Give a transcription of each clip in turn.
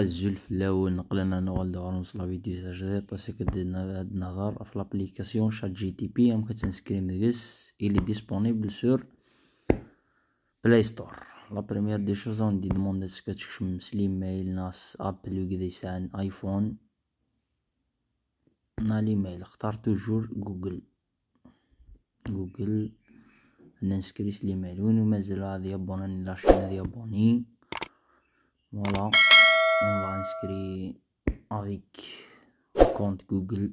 الزول لو نقلنا نوال دغور نوصلها فيديو تاع جديد طاسي كديرنا هاد النهار في لابليكاسيون شات جي تي بي ام كتنسكري ديس الي ديسبونيبل سور بلاي ستور لا بريمير دي شوز اون دي دوموند اسكو مسليم مايل ناس ابل وكذا يسعن ايفون نالي مايل اختار توجور جوجل جوجل ننسكري سليمان وينو مازال هذه ابوناني لاشين هذه ابوني Voilà. on va inscrire avec compte Google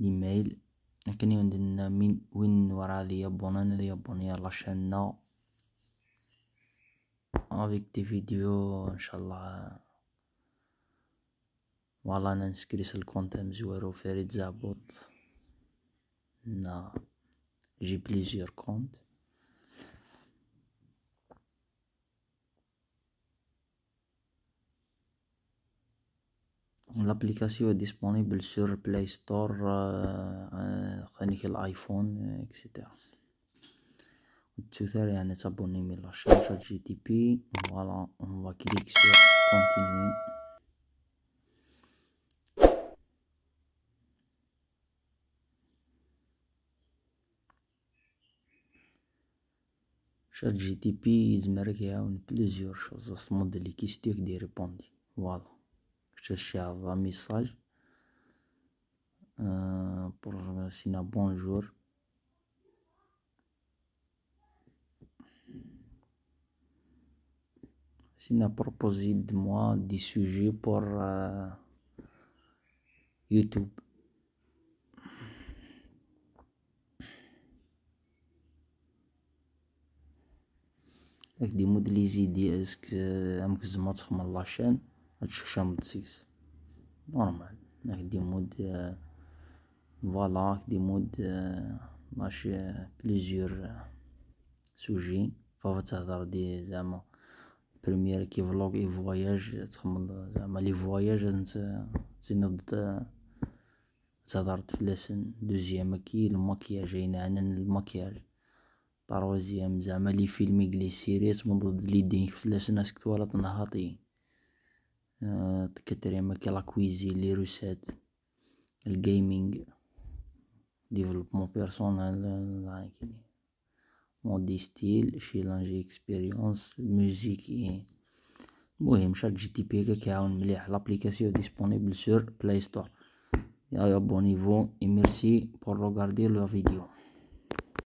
l'email لكن عندنا من وين ورا ذي يبون انا ذي يبون يلا شنا avec des vidéos ان شاء الله والله انا نسكري الكونت مزوارو فريد زابوت نا جي بليزيور كونت L'application est disponible sur Play Store, euh, euh l'iPhone, etc. Euh, Vous et un abonné à la chaîne GTP. Voilà, on va cliquer sur Continuer. GTP, il y a plusieurs choses à ce moment est modèle qui répondre. Voilà je cherche un message euh, pour Sina bonjour Sina proposé de moi des sujets pour YouTube avec des modèles idées est-ce que je me la chaîne الشاشة تسيس نورمال هاك دي مود آه، فوالا هاك دي مود ماشي آه، آه، بليزيور سوجي فافا تهضر دي زعما بريمير كي فلوغ اي فواياج تخمم زعما لي فواياج انت تنض تهضرت فلاسن دوزيام كي الماكياج هنا انا الماكياج طروزيام زعما لي فيلم كلي سيريت من ضد لي دينك فلاسن اسك توالت نهاطي qui eh, qu'elle la cuisine les recettes, le gaming, développement personnel, mon style, chill expérience, musique et Chat gtp que un l'application e disponible sur Play Store. et ya un bon niveau et merci pour regarder la vidéo.